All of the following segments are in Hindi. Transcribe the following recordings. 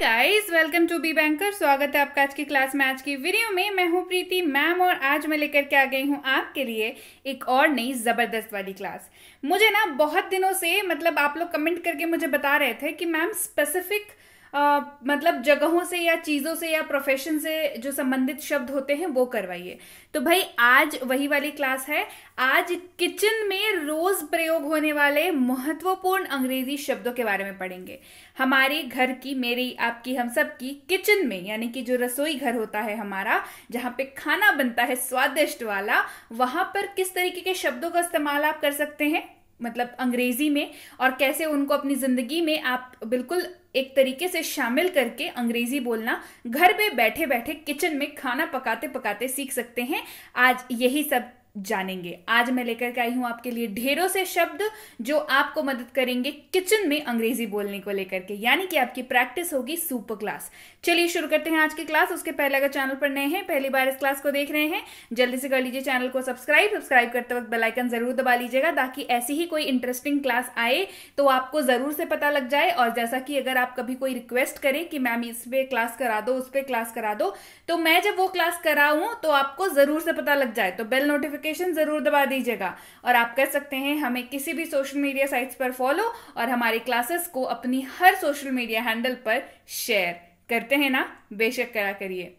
guys welcome to be banker स्वागत है आपका आज की क्लास में आज की वीडियो में मैं हूँ प्रीति मैम और आज मैं लेकर के आ गई हूँ आपके लिए एक और नई ज़बरदस्त वाली क्लास मुझे ना बहुत दिनों से मतलब आप लोग कमेंट करके मुझे बता रहे थे कि मैम स्पेसिफिक आ, मतलब जगहों से या चीज़ों से या प्रोफेशन से जो संबंधित शब्द होते हैं वो करवाइए तो भाई आज वही वाली क्लास है आज किचन में रोज़ प्रयोग होने वाले महत्वपूर्ण अंग्रेजी शब्दों के बारे में पढ़ेंगे हमारे घर की मेरी आपकी हम सब की किचन में यानी कि जो रसोई घर होता है हमारा जहां पे खाना बनता है स्वादिष्ट वाला वहां पर किस तरीके के शब्दों का इस्तेमाल आप कर सकते हैं मतलब अंग्रेजी में और कैसे उनको अपनी ज़िंदगी में आप बिल्कुल एक तरीके से शामिल करके अंग्रेजी बोलना घर पे बैठे बैठे किचन में खाना पकाते पकाते सीख सकते हैं आज यही सब जानेंगे आज मैं लेकर के आई हूं आपके लिए ढेरों से शब्द जो आपको मदद करेंगे किचन में अंग्रेजी बोलने को लेकर के यानी कि आपकी प्रैक्टिस होगी सुपर क्लास चलिए शुरू करते हैं आज की क्लास उसके पहले अगर चैनल पर नए हैं पहली बार इस क्लास को देख रहे हैं जल्दी से कर लीजिए चैनल को सब्सक्राइब सब्सक्राइब करते वक्त बेलाइकन जरूर दबा लीजिएगा ताकि ऐसी ही कोई इंटरेस्टिंग क्लास आए तो आपको जरूर से पता लग जाए और जैसा कि अगर आप कभी कोई रिक्वेस्ट करें कि मैम इस पर क्लास करा दो उस पर क्लास करा दो तो मैं जब वो क्लास कराऊं तो आपको जरूर से पता लग जाए तो बेल नोटिफिकेशन नोटिफिकेशन ज़रूर दबा दीजिएगा और आप कर सकते हैं हमें किसी भी सोशल मीडिया साइट्स पर फॉलो और हमारी क्लासेस को अपनी हर सोशल मीडिया हैंडल पर शेयर करते हैं ना बेशक करा करिए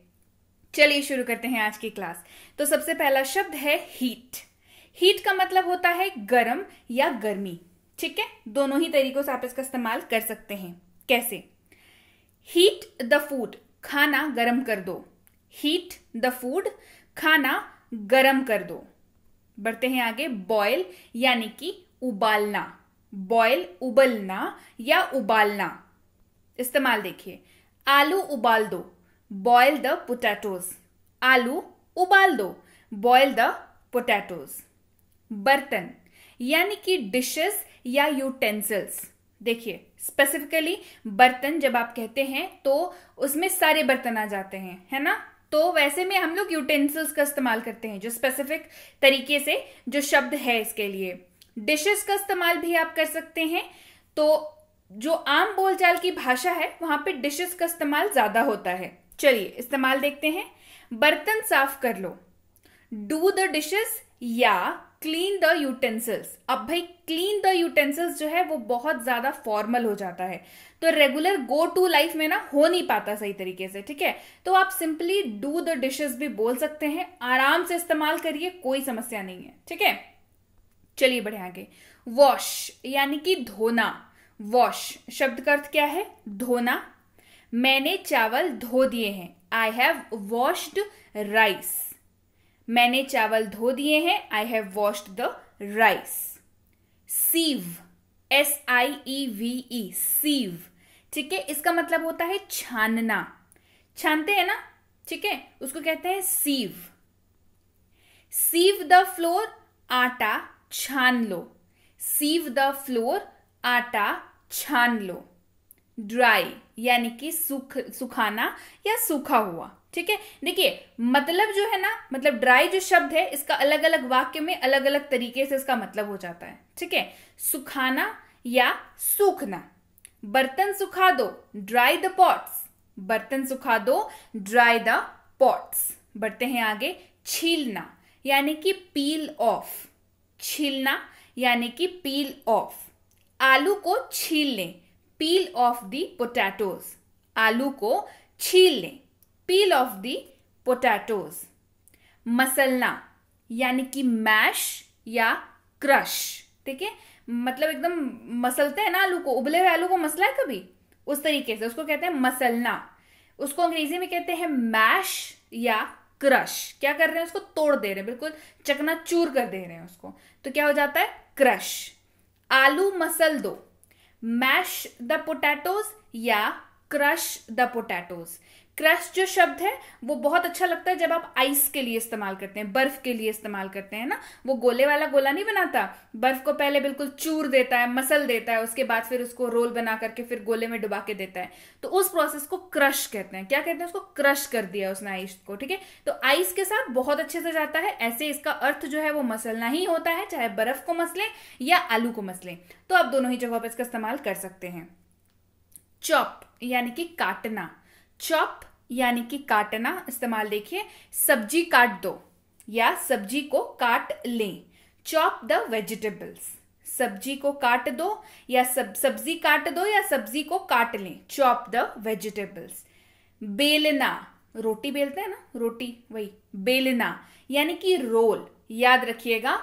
चलिए शुरू करते हैं आज की क्लास तो सबसे पहला शब्द है हीट हीट का मतलब होता है गर्म या गर्मी ठीक है दोनों ही तरीकों से आप इसका इस्तेमाल कर सकते हैं कैसे हीट द फूड खाना गर्म कर दो हीट द फूड खाना गर्म कर दो बढ़ते हैं आगे बॉयल यानी कि उबालना बॉयल उबलना या उबालना इस्तेमाल देखिए आलू उबाल दो बॉयल द पोटैटोज आलू उबाल दो बॉयल द पोटैटोज बर्तन यानी कि डिशेस या यूटेंसिल्स देखिए स्पेसिफिकली बर्तन जब आप कहते हैं तो उसमें सारे बर्तन आ जाते हैं है ना तो वैसे में हम लोग यूटेंसिल्स का इस्तेमाल करते हैं जो स्पेसिफिक तरीके से जो शब्द है इसके लिए डिशेस का इस्तेमाल भी आप कर सकते हैं तो जो आम बोलचाल की भाषा है वहां पे डिशेस का इस्तेमाल ज्यादा होता है चलिए इस्तेमाल देखते हैं बर्तन साफ कर लो डू द डिशेस या क्लीन द यूटेंसिल्स अब भाई क्लीन द यूटेंसिल्स जो है वो बहुत ज़्यादा फॉर्मल हो जाता है तो रेगुलर गो टू लाइफ में ना हो नहीं पाता सही तरीके से ठीक है तो आप सिंपली डू द डिशेस भी बोल सकते हैं आराम से इस्तेमाल करिए कोई समस्या नहीं है ठीक है चलिए बढ़े आगे वॉश यानी कि धोना वॉश शब्द का अर्थ क्या है धोना मैंने चावल धो दिए हैं आई हैव वॉश्ड राइस मैंने चावल धो दिए हैं I have washed the rice sieve S I E V E sieve ठीक है इसका मतलब होता है छानना छानते हैं ना ठीक है उसको कहते हैं सीव सीव द फ्लोर आटा छान लो सीव द फ्लोर आटा छान लो ड्राई यानी कि सुख सुखाना या सूखा हुआ ठीक है देखिए मतलब जो है ना मतलब ड्राई जो शब्द है इसका अलग अलग वाक्य में अलग अलग तरीके से इसका मतलब हो जाता है ठीक है सुखाना या सूखना बर्तन सुखा दो ड्राई द पॉट्स बर्तन सुखा दो ड्राई द पॉट्स बढ़ते हैं आगे छीलना यानी कि पील ऑफ छीलना यानी कि पील ऑफ आलू को छील लें पील ऑफ दी पोटैटोज आलू को छील लें पील ऑफ दी पोटैटोज मसलना यानी कि मैश या क्रश ठीक है मतलब एकदम मसलते हैं ना आलू को उबले हुए आलू को मसला है कभी उस तरीके से उसको कहते हैं मसलना उसको अंग्रेजी में कहते हैं मैश या क्रश क्या कर रहे हैं उसको तोड़ दे रहे हैं बिल्कुल चकना चूर कर दे रहे हैं उसको तो क्या हो जाता है क्रश आलू मसल दो मैश द पोटैटोज या क्रश द पोटैटोज क्रश जो शब्द है वो बहुत अच्छा लगता है जब आप आइस के लिए इस्तेमाल करते हैं बर्फ के लिए इस्तेमाल करते हैं ना वो गोले वाला गोला नहीं बनाता बर्फ को पहले बिल्कुल चूर देता है मसल देता है उसके बाद फिर उसको रोल बना करके फिर गोले में डुबा के देता है तो उस प्रोसेस को क्रश कहते हैं क्या कहते हैं उसको क्रश कर दिया उसने आइस को ठीक है तो आइस के साथ बहुत अच्छे से जाता है ऐसे इसका अर्थ जो है वो मसलना ही होता है चाहे बर्फ को मसले या आलू को मसले तो आप दोनों ही जगहों पर इसका इस्तेमाल कर सकते हैं चॉप यानी कि काटना चॉप यानी कि काटना इस्तेमाल देखिए सब्जी काट दो या सब्जी को काट लें चॉप द वेजिटेबल्स सब्जी को काट दो या सब सब्जी काट दो या सब्जी को काट लें चॉप द वेजिटेबल्स बेलना रोटी बेलते हैं ना रोटी वही बेलना यानी कि रोल याद रखिएगा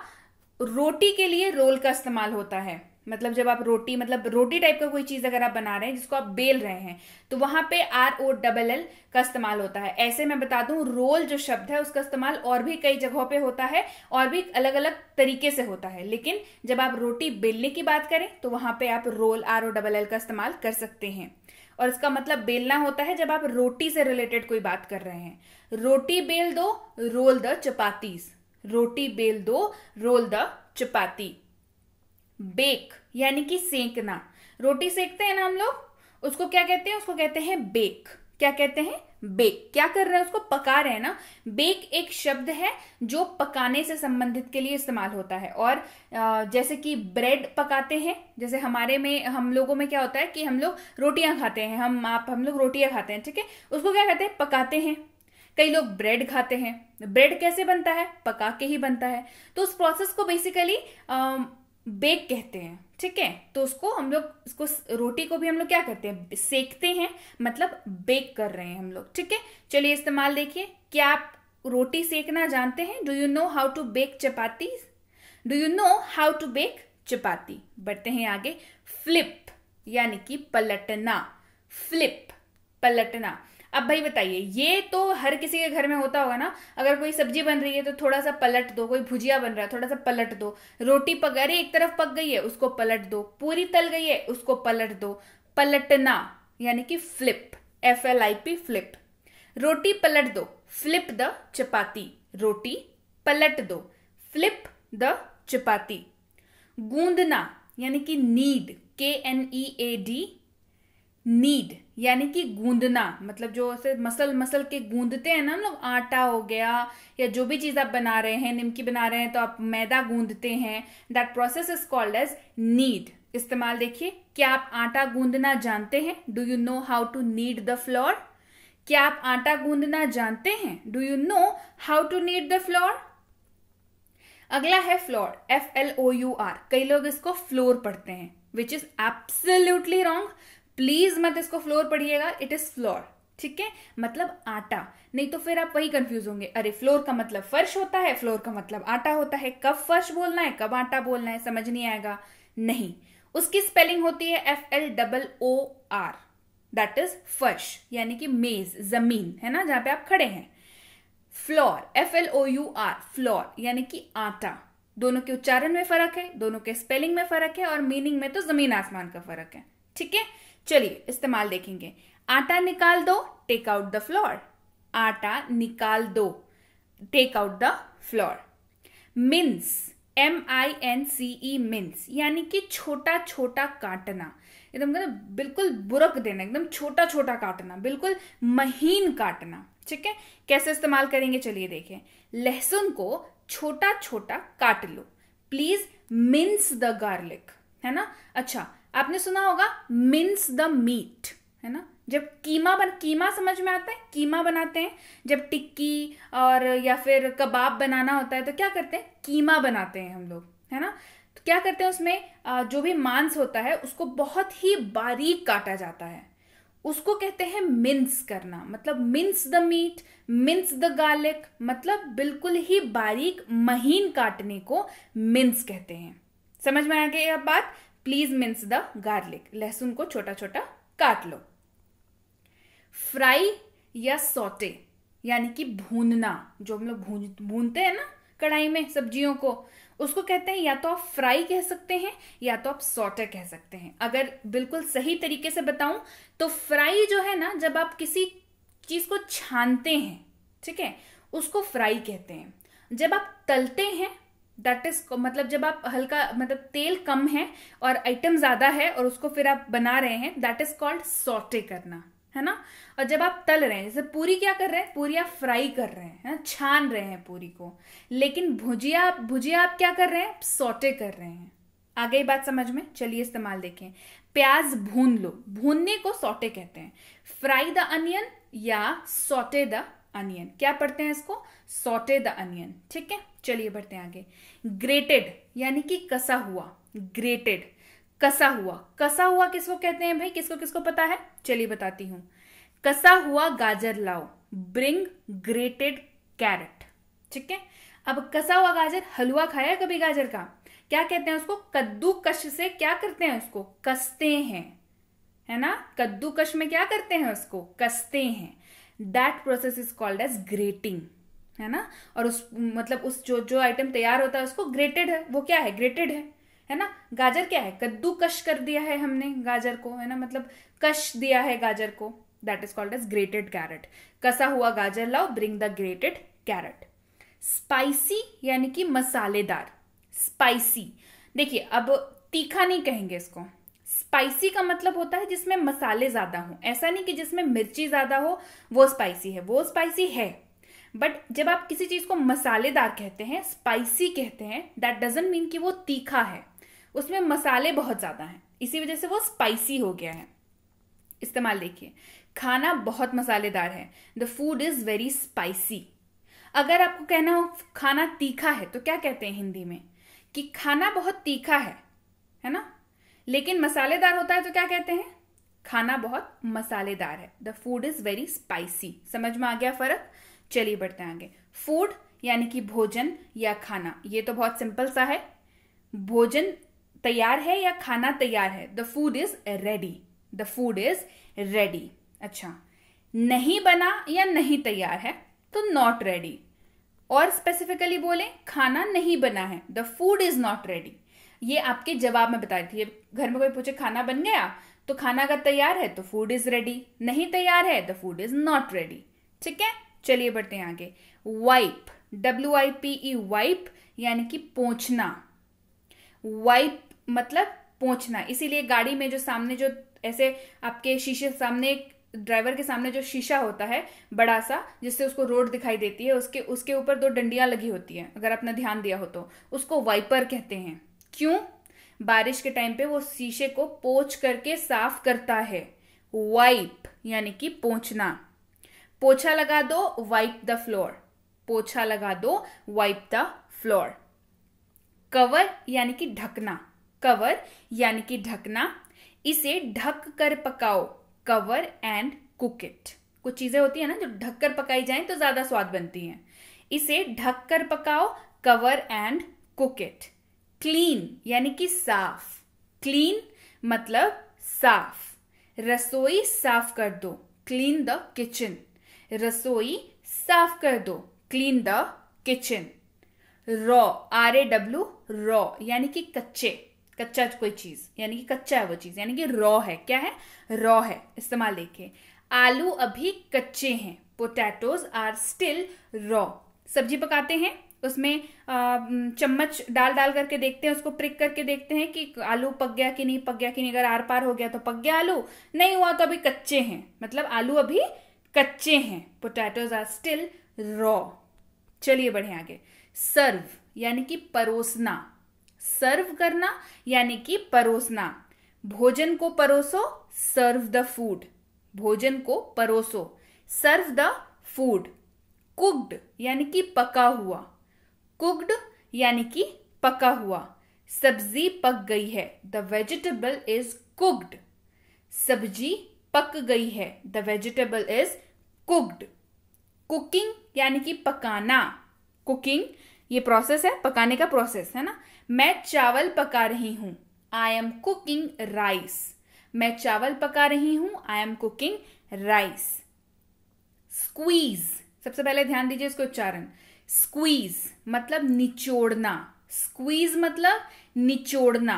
रोटी के लिए रोल का इस्तेमाल होता है मतलब जब आप रोटी मतलब रोटी टाइप का कोई चीज़ अगर आप बना रहे हैं जिसको आप बेल रहे हैं तो वहां पे आर ओ डबल एल का इस्तेमाल होता है ऐसे मैं बता दूं रोल जो शब्द है उसका इस्तेमाल और भी कई जगहों पे होता है और भी अलग अलग तरीके से होता है लेकिन जब आप रोटी बेलने की बात करें तो वहां पे आप roll R O double L का इस्तेमाल कर सकते हैं और इसका मतलब बेलना होता है जब आप रोटी से रिलेटेड कोई बात कर रहे हैं रोटी बेल दो रोल द चपातीस रोटी बेल दो रोल द चपाती बेक यानी कि सेकना रोटी सेकते हैं ना हम लोग उसको क्या कहते हैं उसको कहते हैं बेक क्या कहते हैं बेक क्या कर रहे हैं उसको पका रहे हैं ना बेक एक शब्द है जो पकाने से संबंधित के लिए इस्तेमाल होता है और जैसे कि ब्रेड पकाते हैं जैसे हमारे में हम लोगों में क्या होता है कि हम लोग रोटियां खाते हैं हम आप हम लोग रोटियां खाते हैं ठीक है उसको क्या कहते हैं पकाते हैं कई लोग ब्रेड खाते हैं ब्रेड कैसे बनता है पका के ही बनता है तो उस प्रोसेस को बेसिकली बेक कहते हैं ठीक है तो उसको हम लोग इसको रोटी को भी हम लोग क्या करते हैं सेकते हैं मतलब बेक कर रहे हैं हम लोग ठीक है चलिए इस्तेमाल देखिए क्या आप रोटी सेकना जानते हैं do you know how to bake chapati do you know how to bake chapati बढ़ते हैं आगे फ्लिप यानी कि पलटना फ्लिप पलटना अब भाई बताइए ये तो हर किसी के घर में होता होगा ना अगर कोई सब्जी बन रही है तो थोड़ा सा पलट दो कोई भुजिया बन रहा है थोड़ा सा पलट दो रोटी पक अरे एक तरफ पक गई है उसको पलट दो पूरी तल गई है उसको पलट दो पलटना यानी कि flip F L I P flip रोटी पलट दो फ्लिप द चपाती रोटी पलट दो फ्लिप द चपाती गूंदना यानी कि knead K N E A D knead यानी कि गूंदना मतलब जो ऐसे मसल मसल के गूंदते हैं ना हम लोग आटा हो गया या जो भी चीज़ आप बना रहे हैं निमकी बना रहे हैं तो आप मैदा गूंदते हैं that process is called as knead इस्तेमाल देखिए क्या आप आटा गूंदना जानते हैं do you know how to knead the flour क्या आप आटा गूंदना जानते हैं do you know how to knead the flour अगला है flour F L O U R कई लोग इसको फ्लोर पढ़ते हैं which is absolutely wrong please मत इसको फ्लोर पढ़िएगा इट इज फ्लोर ठीक है मतलब आटा नहीं तो फिर आप वही कंफ्यूज होंगे अरे फ्लोर का मतलब फर्श होता है फ्लोर का मतलब आटा होता है कब फर्श बोलना है कब आटा बोलना है समझ नहीं आएगा नहीं उसकी स्पेलिंग होती है F L double O R that is फर्श यानी कि मेज जमीन है ना जहां पे आप खड़े हैं floor F L O U R flour यानी कि आटा दोनों के उच्चारण में फर्क है दोनों के स्पेलिंग में फर्क है और मीनिंग में तो जमीन आसमान का फर्क है ठीक है चलिए इस्तेमाल देखेंगे आटा निकाल दो टेक आउट द फ्लोर आटा निकाल दो take out the flour mince M I N C E mince यानी कि छोटा छोटा काटना एकदम कहते बिल्कुल बुरक देना एकदम छोटा छोटा काटना बिल्कुल महीन काटना ठीक है कैसे इस्तेमाल करेंगे चलिए देखें लहसुन को छोटा छोटा काट लो प्लीज मिन्स द गार्लिक है ना अच्छा आपने सुना होगा मिन्स द मीट है ना जब कीमा बन कीमा समझ में आता है कीमा बनाते हैं जब टिक्की और या फिर कबाब बनाना होता है तो क्या करते हैं कीमा बनाते हैं हम लोग है ना तो क्या करते हैं उसमें जो भी मांस होता है उसको बहुत ही बारीक काटा जाता है उसको कहते हैं मिन्स करना मतलब mince the meat mince the garlic मतलब बिल्कुल ही बारीक महीन काटने को मिन्स कहते हैं समझ में आ गई अब बात प्लीज मिन्स द गार्लिक लहसुन को छोटा छोटा काट लो फ्राई या सोटे यानी कि भूनना जो हम लोग भून भूनते हैं ना कढ़ाई में सब्जियों को उसको कहते हैं या तो आप फ्राई कह सकते हैं या तो आप सोटे कह सकते हैं अगर बिल्कुल सही तरीके से बताऊं तो फ्राई जो है ना जब आप किसी चीज को छानते हैं ठीक है उसको फ्राई कहते हैं जब आप तलते हैं दैट इज मतलब जब आप हल्का मतलब तेल कम है और आइटम ज़्यादा है और उसको फिर आप बना रहे हैं दैट इज कॉल्ड सोटे करना है ना और जब आप तल रहे हैं जैसे पूरी क्या कर रहे हैं पूरी आप फ्राई कर रहे हैं है छान रहे हैं पूरी को लेकिन भुजिया भुजिया आप क्या कर रहे हैं सोटे कर रहे हैं आ गई बात समझ में चलिए इस्तेमाल देखें प्याज भून लो भूनने को सोटे कहते हैं फ्राई द अनियन या सोटे द अनियन क्या पढ़ते हैं इसको सोटे द अनियन ठीक है चलिए बढ़ते हैं आगे ग्रेटेड यानी कि कसा हुआ ग्रेटेड कसा हुआ कसा हुआ किसको कहते हैं भाई किसको किसको पता है चलिए बताती हूं कसा हुआ गाजर लाओ ब्रिंग ग्रेटेड कैरेट ठीक है अब कसा हुआ गाजर हलवा खाया कभी गाजर का क्या कहते हैं उसको कद्दू कश से क्या करते हैं उसको कसते हैं है ना कश में क्या करते हैं उसको कसते हैं that process is called as grating है ना और उस मतलब उस जो जो आइटम तैयार होता है उसको ग्रेटेड है वो क्या है ग्रेटेड है है ना गाजर क्या है कद्दू कश कर दिया है हमने गाजर को है ना मतलब कश दिया है गाजर को that is called as grated carrot कसा हुआ गाजर लाओ bring the grated carrot spicy यानी कि मसालेदार स्पाइसी देखिए अब तीखा नहीं कहेंगे इसको स्पाइसी का मतलब होता है जिसमें मसाले ज्यादा हो ऐसा नहीं कि जिसमें मिर्ची ज्यादा हो वो स्पाइसी है वो स्पाइसी है बट जब आप किसी चीज़ को मसालेदार कहते हैं स्पाइसी कहते हैं दैट डजेंट मीन कि वो तीखा है उसमें मसाले बहुत ज़्यादा हैं इसी वजह से वो स्पाइसी हो गया है इस्तेमाल देखिए खाना बहुत मसालेदार है the food is very spicy अगर आपको कहना हो खाना तीखा है तो क्या कहते हैं हिंदी में कि खाना बहुत तीखा है है ना लेकिन मसालेदार होता है तो क्या कहते हैं खाना बहुत मसालेदार है the food is very spicy समझ में आ गया फ़र्क चलिए बढ़ते हैं आगे फूड यानी कि भोजन या खाना ये तो बहुत सिंपल सा है भोजन तैयार है या खाना तैयार है the food is ready the food is ready अच्छा नहीं बना या नहीं तैयार है तो नॉट रेडी और स्पेसिफिकली बोले खाना नहीं बना है the food is not ready ये आपके जवाब में बता रही थी घर में कोई पूछे खाना बन गया तो खाना अगर तैयार है तो फूड इज रेडी नहीं तैयार है the food is not ready ठीक है चलिए बढ़ते हैं आगे wipe W I P E wipe यानी कि पहुंचना वाइप मतलब पहुंचना इसीलिए गाड़ी में जो सामने जो ऐसे आपके शीशे सामने ड्राइवर के सामने जो शीशा होता है बड़ा सा जिससे उसको रोड दिखाई देती है उसके उसके ऊपर दो डंडियां लगी होती है अगर आपने ध्यान दिया हो तो उसको वाइपर कहते हैं क्यों बारिश के टाइम पे वो शीशे को पोच करके साफ करता है वाइप यानी कि पोंछना पोछा लगा दो वाइप द फ्लोर पोछा लगा दो वाइप द फ्लोर कवर यानी कि ढकना कवर यानी कि ढकना इसे ढक कर पकाओ कवर एंड कुक इट कुछ चीजें होती है ना जो ढक कर पकाई जाए तो ज्यादा स्वाद बनती हैं इसे ढक कर पकाओ cover and cook it clean यानी कि साफ क्लीन मतलब साफ रसोई साफ कर दो क्लीन द किचन रसोई साफ कर दो clean the kitchen raw R A W raw यानी कि कच्चे कच्चा कोई चीज यानी कि कच्चा है वो चीज यानी कि रॉ है क्या है रॉ है इस्तेमाल देखिए आलू अभी कच्चे हैं पोटैटोज आर स्टिल रॉ सब्जी पकाते हैं उसमें चम्मच डाल डाल करके देखते हैं उसको प्रिक करके देखते हैं कि आलू पक गया कि नहीं पक गया कि नहीं अगर आर पार हो गया तो पक गया आलू नहीं हुआ तो अभी कच्चे हैं मतलब आलू अभी कच्चे हैं पोटैटोज आर स्टिल रॉ चलिए बढ़े आगे सर्व यानी कि परोसना सर्व करना यानी कि परोसना भोजन को परोसो सर्व द फूड भोजन को परोसो सर्व द फूड कुक्ड यानी कि पका हुआ कुक्ड यानी कि पका हुआ सब्जी पक गई है द वेजिटेबल इज कुक्ड सब्जी पक गई है the vegetable is cooked cooking यानी कि पकाना कुकिंग ये प्रोसेस है पकाने का प्रोसेस है ना मैं चावल पका रही हूं आई एम कुकिंग राइस मैं चावल पका रही हूं I am cooking rice squeeze सबसे पहले ध्यान दीजिए इसको उच्चारण स्क्वीज मतलब निचोड़ना स्क्वीज मतलब निचोड़ना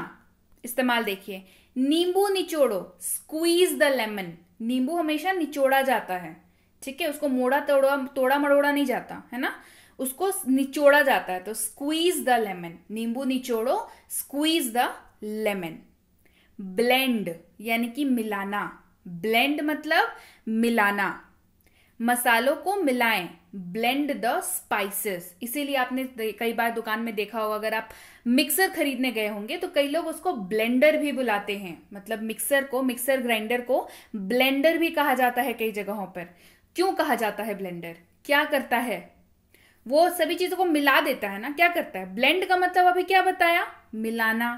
इस्तेमाल देखिए नींबू निचोड़ो स्क्वीज द लेमन नींबू हमेशा निचोड़ा जाता है ठीक है उसको मोड़ा तोड़ा तोड़ा मड़ोड़ा नहीं जाता है ना उसको निचोड़ा जाता है तो स्क्वीज द लेमन नींबू निचोड़ो स्क्वीज द लेमन ब्लेंड यानी कि मिलाना ब्लेंड मतलब मिलाना मसालों को मिलाएं ब्लेंड द स्पाइसेस इसीलिए आपने कई बार दुकान में देखा होगा अगर आप मिक्सर खरीदने गए होंगे तो कई लोग उसको ब्लेंडर भी बुलाते हैं मतलब मिक्सर को मिक्सर ग्राइंडर को ब्लेंडर भी कहा जाता है कई जगहों पर क्यों कहा जाता है ब्लेंडर क्या करता है वो सभी चीज़ों को मिला देता है ना क्या करता है ब्लेंड का मतलब अभी क्या बताया मिलाना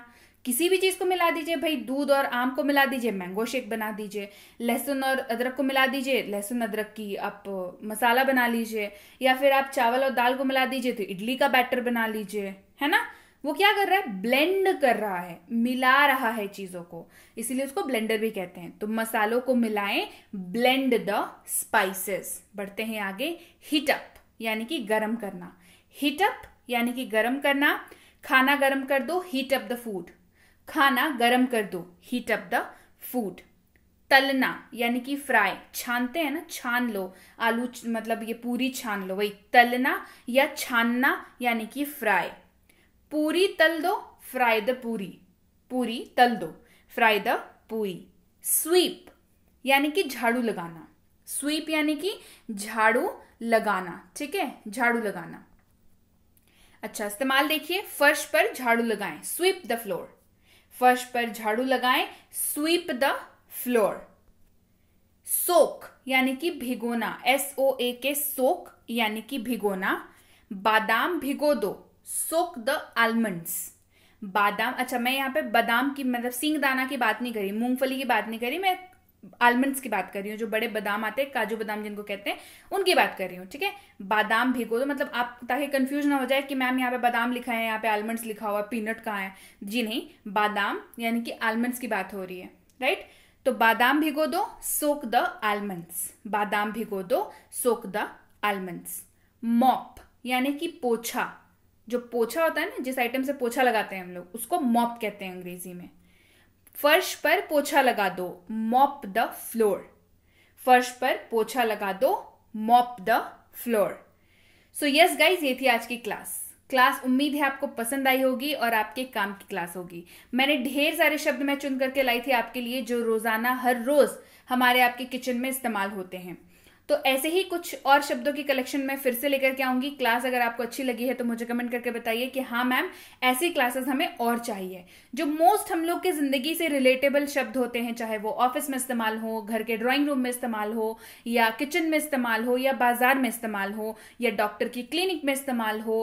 किसी भी चीज़ को मिला दीजिए भाई दूध और आम को मिला दीजिए मैंगो शेक बना दीजिए लहसुन और अदरक को मिला दीजिए लहसुन अदरक की आप मसाला बना लीजिए या फिर आप चावल और दाल को मिला दीजिए तो इडली का बैटर बना लीजिए है ना वो क्या कर रहा है ब्लेंड कर रहा है मिला रहा है चीज़ों को इसीलिए उसको ब्लेंडर भी कहते हैं तो मसालों को मिलाएं ब्लेंड द स्पाइसेस बढ़ते हैं आगे हिटअप यानी कि गर्म करना हिटअप यानी कि गर्म करना खाना गर्म कर दो हीट अप द फूड खाना गर्म कर दो हीट अप द फूड तलना यानी कि फ्राई छानते हैं ना छान लो आलू मतलब ये पूरी छान लो वही तलना या छानना यानी कि फ्राई पूरी तल दो फ्राई द पूरी पूरी तल दो फ्राई द पूरी स्वीप यानी कि झाड़ू लगाना स्वीप यानी कि झाड़ू लगाना ठीक है झाड़ू लगाना अच्छा इस्तेमाल देखिए फर्श पर झाड़ू लगाएं स्वीप द फ्लोर फर्श पर झाड़ू लगाएं स्वीप द फ्लोर सोक यानी कि भिगोना एसओ ए के सोक यानी कि भिगोना बादाम भिगो दो सोक द आलमंड्स बादाम अच्छा मैं यहाँ पे बादाम की मतलब सिंग दाना की बात नहीं करी मूंगफली की बात नहीं करी मैं आलमंड्स की बात कर रही हूँ जो बड़े बादाम आते हैं काजू बादाम जिनको कहते हैं उनकी बात कर रही हूँ ठीक है बादाम भिगो दो मतलब आप ताकि कंफ्यूज ना हो जाए कि मैम यहाँ पे बादाम लिखा है यहाँ पे आलमंड्स लिखा हुआ पीनट कहाँ है जी नहीं बादाम यानी कि आलमंड्स की बात हो रही है राइट तो बादाम भिगो दो सोक द आलमंड्स बादाम भिगो दो सोक द आलमंड्स मॉप यानी कि पोछा जो पोछा होता है ना जिस आइटम से पोछा लगाते हैं हम लोग उसको मॉप कहते हैं अंग्रेजी में फर्श पर पोछा लगा दो मॉप द फ्लोर फर्श पर पोछा लगा दो mop the floor so yes guys ये थी आज की क्लास क्लास उम्मीद है आपको पसंद आई होगी और आपके काम की क्लास होगी मैंने ढेर सारे शब्द मैं चुन करके लाई थी आपके लिए जो रोजाना हर रोज हमारे आपके किचन में इस्तेमाल होते हैं तो ऐसे ही कुछ और शब्दों की कलेक्शन मैं फिर से लेकर के आऊंगी क्लास अगर आपको अच्छी लगी है तो मुझे कमेंट करके बताइए कि हाँ मैम ऐसी क्लासेस हमें और चाहिए जो मोस्ट हम लोग के ज़िंदगी से रिलेटेबल शब्द होते हैं चाहे वो ऑफिस में इस्तेमाल हो घर के ड्राइंग रूम में इस्तेमाल हो या किचन में इस्तेमाल हो या बाजार में इस्तेमाल हो या डॉक्टर की क्लिनिक में इस्तेमाल हो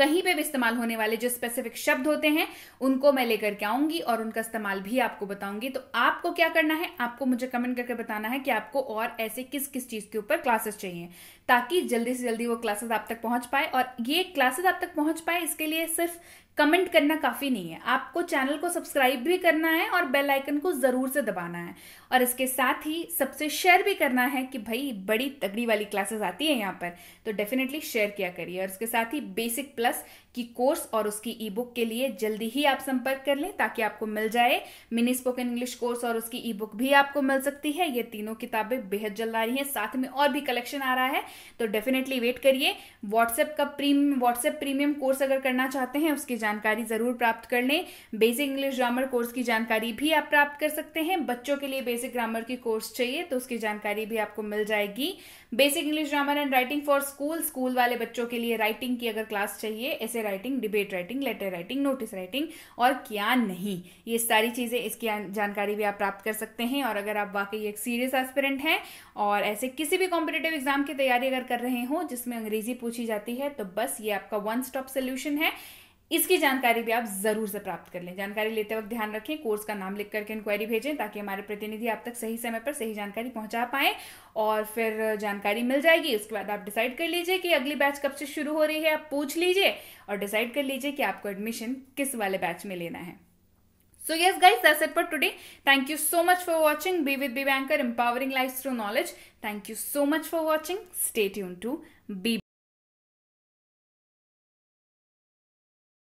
कहीं पे भी इस्तेमाल होने वाले जो स्पेसिफिक शब्द होते हैं उनको मैं लेकर के आऊंगी और उनका इस्तेमाल भी आपको बताऊंगी तो आपको क्या करना है आपको मुझे कमेंट करके बताना है कि आपको और ऐसे किस किस चीज के ऊपर क्लासेस चाहिए ताकि जल्दी से जल्दी वो क्लासेस आप तक पहुंच पाए और ये क्लासेस आप तक पहुंच पाए इसके लिए सिर्फ कमेंट करना काफ़ी नहीं है आपको चैनल को सब्सक्राइब भी करना है और बेल आइकन को ज़रूर से दबाना है और इसके साथ ही सबसे शेयर भी करना है कि भाई बड़ी तगड़ी वाली क्लासेस आती है यहाँ पर तो डेफिनेटली शेयर किया करिए और इसके साथ ही बेसिक प्लस कि कोर्स और उसकी ई बुक के लिए जल्दी ही आप संपर्क कर लें ताकि आपको मिल जाए मिनी स्पोकन इंग्लिश कोर्स और उसकी ई बुक भी आपको मिल सकती है ये तीनों किताबें बेहद जल्द आ रही हैं साथ में और भी कलेक्शन आ रहा है तो डेफिनेटली वेट करिए व्हाट्सएप का प्रीमियम व्हाट्सएप प्रीमियम कोर्स अगर करना चाहते हैं उसकी जानकारी जरूर प्राप्त कर लें बेसिक इंग्लिश ग्रामर कोर्स की जानकारी भी आप प्राप्त कर सकते हैं बच्चों के लिए बेसिक ग्रामर की कोर्स चाहिए तो उसकी जानकारी भी आपको मिल जाएगी basic English grammar and writing for school school वाले बच्चों के लिए राइटिंग की अगर क्लास चाहिए ऐसे writing debate writing letter writing notice writing और क्या नहीं ये सारी चीज़ें इसकी जानकारी भी आप प्राप्त कर सकते हैं और अगर आप वाकई एक सीरियस एस्पिरेंट हैं और ऐसे किसी भी कॉम्पिटेटिव एग्जाम की तैयारी अगर कर रहे हो जिसमें अंग्रेजी पूछी जाती है तो बस ये आपका वन स्टॉप सोल्यूशन है इसकी जानकारी भी आप ज़रूर से प्राप्त कर लें जानकारी लेते वक्त ध्यान रखें कोर्स का नाम लिख करके इंक्वायरी भेजें ताकि हमारे प्रतिनिधि आप तक सही समय पर सही जानकारी पहुंचा पाए और फिर जानकारी मिल जाएगी उसके बाद आप डिसाइड कर लीजिए कि अगली बैच कब से शुरू हो रही है आप पूछ लीजिए और डिसाइड कर लीजिए कि आपको एडमिशन किस वाले बैच में लेना है so yes guys, that's it for today thank you so much for watching be with B banker empowering life through knowledge thank you so much for watching stay tune to B